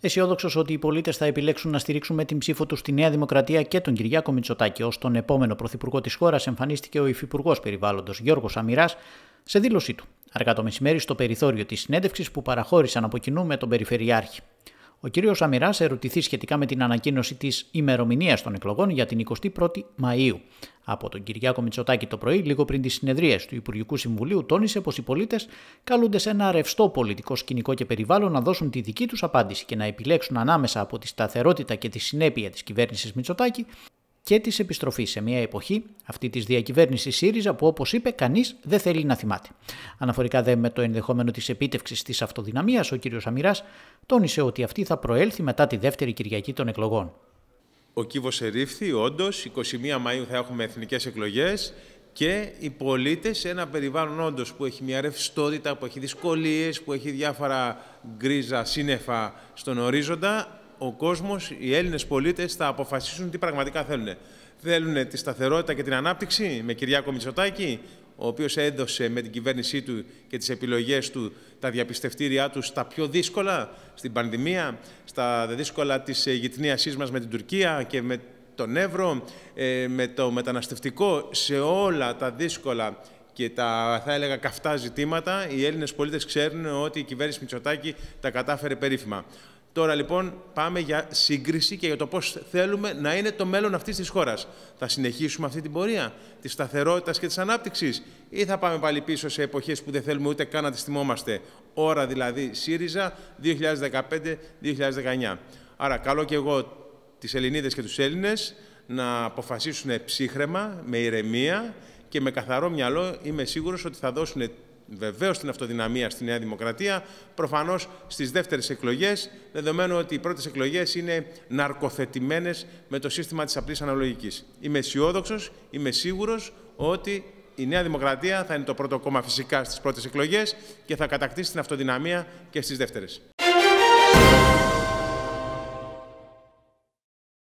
Αισιόδοξος ότι οι πολίτες θα επιλέξουν να στηρίξουν με την ψήφο τους τη Νέα Δημοκρατία και τον Κυριάκο Μητσοτάκη. Ως τον επόμενο πρωθυπουργό της χώρας, εμφανίστηκε ο υφυπουργός περιβάλλοντος Γιώργος Αμυράς σε δήλωσή του. Αργά το μεσημέρι, στο περιθώριο της συνέντευξης που παραχώρησαν από κοινού με τον Περιφερειάρχη. Ο κ. Αμυράς ερωτηθεί σχετικά με την ανακοίνωση της ημερομηνίας των εκλογών για την 21η Μαου. Από τον Κυριάκο Μητσοτάκη το πρωί, λίγο πριν τις συνεδρίες του Υπουργικού Συμβουλίου, τόνισε πως οι πολίτες καλούνται σε ένα ρευστό πολιτικό σκηνικό και περιβάλλον να δώσουν τη δική τους απάντηση και να επιλέξουν ανάμεσα από τη σταθερότητα και τη συνέπεια της κυβέρνησης Μητσοτάκη και της επιστροφής σε μια εποχή αυτή της διακυβέρνησης ΣΥΡΙΖΑ που, όπως είπε, κανείς δεν θέλει να θυμάται. Αναφορικά δε με το ενδεχόμενο της επίτευξης της αυτοδυναμίας, ο κ. Αμυράς τόνισε ότι αυτή θα προέλθει μετά τη δεύτερη Κυριακή των εκλογών. Ο κύβος ερήφθη, όντως, 21 Μαΐου θα έχουμε εθνικές εκλογές και οι πολίτες σε ένα περιβάλλον όντως που έχει μια ρευστότητα, που έχει δυσκολίες που έχει διάφορα γκρίζα σύννεφα στον ορίζοντα, ο κόσμος, οι Έλληνες πολίτες θα αποφασίσουν τι πραγματικά θέλουν. Θέλουν τη σταθερότητα και την ανάπτυξη με Κυριάκο Μητσοτάκη, ο οποίος έδωσε με την κυβέρνησή του και τις επιλογές του τα διαπιστευτήριά του στα πιο δύσκολα, στην πανδημία, στα δύσκολα της ε, γειτνίασής μας με την Τουρκία και με τον Εύρο, ε, με το μεταναστευτικό, σε όλα τα δύσκολα και τα, θα έλεγα, καυτά ζητήματα, οι Έλληνες πολίτες ξέρουν ότι η κυβέρνηση Μητσοτάκη τα κατάφερε περίφημα. Τώρα λοιπόν πάμε για σύγκριση και για το πώς θέλουμε να είναι το μέλλον αυτής της χώρας. Θα συνεχίσουμε αυτή την πορεία της σταθερότητας και της ανάπτυξης ή θα πάμε πάλι πίσω σε εποχές που δεν θέλουμε ούτε καν να τις θυμόμαστε. Ώρα δηλαδή ΣΥΡΙΖΑ 2015-2019. Άρα καλό και εγώ τις Ελληνίδες και τους Έλληνες να αποφασίσουν ψύχρεμα, με ηρεμία και με καθαρό μυαλό είμαι σίγουρος ότι θα δώσουν βεβαίως την αυτοδυναμία στη Νέα Δημοκρατία, προφανώς στις δεύτερες εκλογές, δεδομένου ότι οι πρώτες εκλογές είναι ναρκοθετημένες με το σύστημα της απλής αναλογικής. Είμαι αισιόδοξος, είμαι σίγουρος ότι η Νέα Δημοκρατία θα είναι το πρώτο κόμμα φυσικά στις πρώτες εκλογές και θα κατακτήσει την αυτοδυναμία και στις δεύτερες.